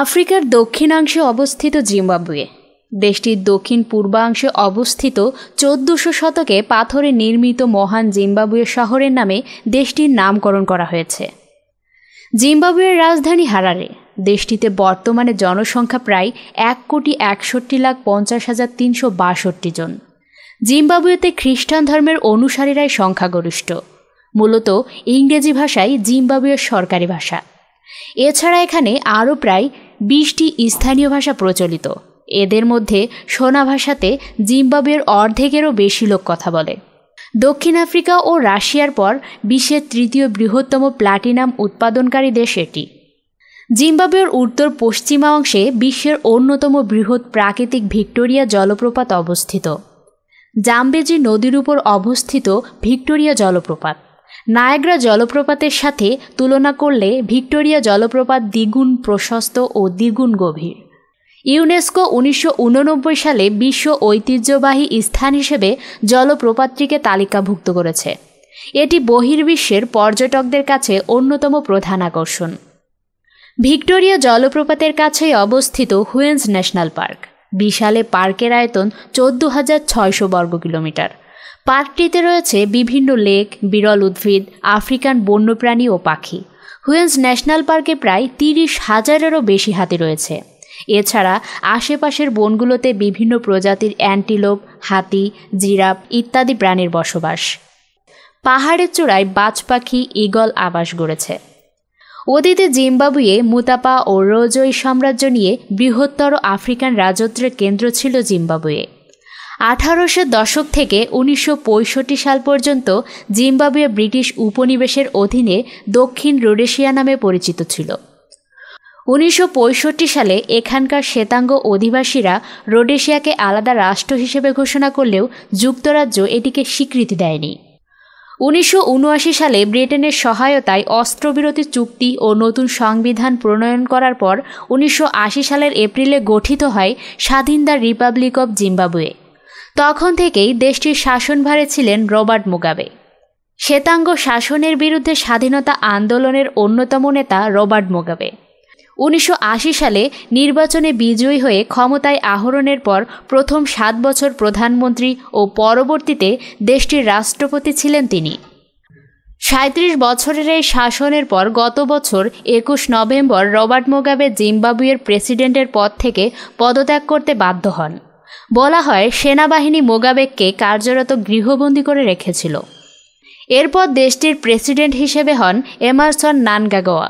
আফ্রিকার দক্ষিণাংশে অবস্থিত জিম্বাবুয়ে দেশটির দক্ষিণ পূর্বাংশে অবস্থিত চোদ্দশো শতকে পাথরে নির্মিত মহান জিম্বাবুয়ে শহরের নামে দেশটির নামকরণ করা হয়েছে জিম্বাবুয়ের রাজধানী হারারে দেশটিতে বর্তমানে জনসংখ্যা প্রায় এক কোটি একষট্টি লাখ পঞ্চাশ হাজার তিনশো বাষট্টি জন জিম্বাবুয়েতে খ্রিস্টান ধর্মের অনুসারীরাই সংখ্যাগরিষ্ঠ মূলত ইংরেজি ভাষাই জিম্বাবুয়ের সরকারি ভাষা এছাড়া এখানে আরও প্রায় বিশটি স্থানীয় ভাষা প্রচলিত এদের মধ্যে সোনা ভাষাতে জিম্বাবুয়ের অর্ধেকেরও বেশি লোক কথা বলে দক্ষিণ আফ্রিকা ও রাশিয়ার পর বিশ্বের তৃতীয় বৃহত্তম প্লাটিনাম উৎপাদনকারী দেশ এটি জিম্বাবুয়ের উত্তর পশ্চিমা অংশে বিশ্বের অন্যতম বৃহৎ প্রাকৃতিক ভিক্টোরিয়া জলপ্রপাত অবস্থিত জাম্বেজি নদীর উপর অবস্থিত ভিক্টোরিয়া জলপ্রপাত নায়াগ্রা জলপ্রপাতের সাথে তুলনা করলে ভিক্টোরিয়া জলপ্রপাত দ্বিগুণ প্রশস্ত ও দ্বিগুণ গভীর ইউনেস্কো উনিশশো সালে বিশ্ব ঐতিহ্যবাহী স্থান হিসেবে জলপ্রপাতটিকে তালিকাভুক্ত করেছে এটি বহির্বিশ্বের পর্যটকদের কাছে অন্যতম প্রধান আকর্ষণ ভিক্টোরিয়া জলপ্রপাতের কাছেই অবস্থিত হুয়েন্স ন্যাশনাল পার্ক বিশালে পার্কের আয়তন চোদ্দ হাজার ছয়শো বর্গ কিলোমিটার পার্কটিতে রয়েছে বিভিন্ন লেক বিরল উদ্ভিদ আফ্রিকান বন্যপ্রাণী ও পাখি হুয়েন্স ন্যাশনাল পার্কে প্রায় তিরিশ হাজারেরও বেশি হাতি রয়েছে এছাড়া আশেপাশের বনগুলোতে বিভিন্ন প্রজাতির অ্যান্টিলোপ হাতি জিরাপ ইত্যাদি প্রাণীর বসবাস পাহাড়ের চূড়ায় বাজ পাখি ইগল আবাস গড়েছে অতীতে জিম্বাবুয়ে মুতাপা ও রোজই সাম্রাজ্য নিয়ে বৃহত্তর আফ্রিকান রাজত্বের কেন্দ্র ছিল জিম্বাবুয়ে আঠারোশো দশক থেকে উনিশশো সাল পর্যন্ত জিম্বাবুয়ে ব্রিটিশ উপনিবেশের অধীনে দক্ষিণ রোডেশিয়া নামে পরিচিত ছিল উনিশশো সালে এখানকার শ্বেতাঙ্গ অধিবাসীরা রোডেশিয়াকে আলাদা রাষ্ট্র হিসেবে ঘোষণা করলেও যুক্তরাজ্য এটিকে স্বীকৃতি দেয়নি উনিশশো সালে ব্রিটেনের সহায়তায় অস্ত্রবিরতি চুক্তি ও নতুন সংবিধান প্রণয়ন করার পর উনিশশো সালের এপ্রিলে গঠিত হয় স্বাধীন দ্য রিপাবলিক অব জিম্বাবুয়ে তখন থেকেই দেশটির শাসনভারে ছিলেন রবার্ট মুগাবে শ্বেতাঙ্গ শাসনের বিরুদ্ধে স্বাধীনতা আন্দোলনের অন্যতম নেতা রবার্ট মুগাবে উনিশশো সালে নির্বাচনে বিজয়ী হয়ে ক্ষমতায় আহরণের পর প্রথম সাত বছর প্রধানমন্ত্রী ও পরবর্তীতে দেশটির রাষ্ট্রপতি ছিলেন তিনি সাঁত্রিশ বছরের এই শাসনের পর গত বছর একুশ নভেম্বর রবার্ট মোগাবে জিম্বাবুয়ের প্রেসিডেন্টের পদ থেকে পদত্যাগ করতে বাধ্য হন বলা হয় সেনাবাহিনী মোগাবেককে কার্যরত গৃহবন্দী করে রেখেছিল এরপর দেশটির প্রেসিডেন্ট হিসেবে হন এমারসন নানগাগোয়া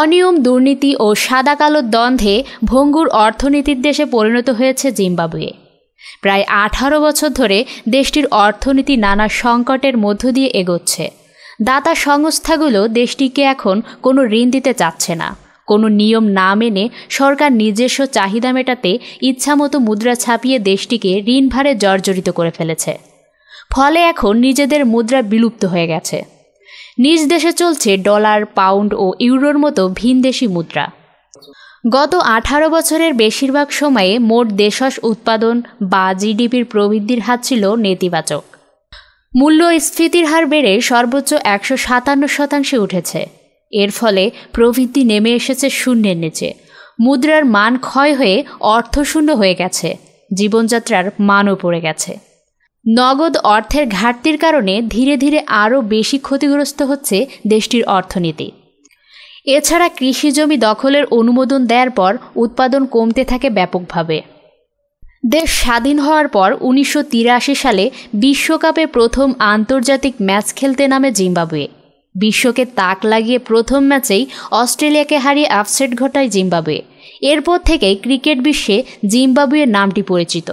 অনিয়ম দুর্নীতি ও সাদাকালো দ্বন্দ্বে ভঙ্গুর অর্থনীতির দেশে পরিণত হয়েছে জিম্বাবুয়ে প্রায় আঠারো বছর ধরে দেশটির অর্থনীতি নানা সংকটের মধ্য দিয়ে এগোচ্ছে দাতা সংস্থাগুলো দেশটিকে এখন কোনো ঋণ দিতে চাচ্ছে না কোনো নিয়ম না মেনে সরকার নিজস্ব চাহিদা মেটাতে ইচ্ছামতো মুদ্রা ছাপিয়ে দেশটিকে ঋণভারে জর্জরিত করে ফেলেছে ফলে এখন নিজেদের মুদ্রা বিলুপ্ত হয়ে গেছে নিজ দেশে চলছে ডলার পাউন্ড ও ইউরোর মতো ভিনদেশি মুদ্রা গত আঠারো বছরের বেশিরভাগ সময়ে মোট দেশস উৎপাদন বা জিডিপির প্রবৃদ্ধির হাত ছিল নেতিবাচক মূল্যস্ফীতির হার বেড়ে সর্বোচ্চ একশো সাতান্ন শতাংশে উঠেছে এর ফলে প্রবৃদ্ধি নেমে এসেছে শূন্যের নিচে মুদ্রার মান ক্ষয় হয়ে অর্থশূন্য হয়ে গেছে জীবনযাত্রার মানও পড়ে গেছে নগদ অর্থের ঘাটতির কারণে ধীরে ধীরে আরও বেশি ক্ষতিগ্রস্ত হচ্ছে দেশটির অর্থনীতি এছাড়া কৃষিজমি দখলের অনুমোদন দেওয়ার পর উৎপাদন কমতে থাকে ব্যাপকভাবে দেশ স্বাধীন হওয়ার পর উনিশশো সালে বিশ্বকাপে প্রথম আন্তর্জাতিক ম্যাচ খেলতে নামে জিম্বাবুয়ে বিশ্বকে তাক লাগিয়ে প্রথম ম্যাচেই অস্ট্রেলিয়াকে হারিয়ে আপসেট ঘটায় জিম্বাবুয়ে এরপর থেকেই ক্রিকেট বিশ্বে জিম্বাবুয়ের নামটি পরিচিত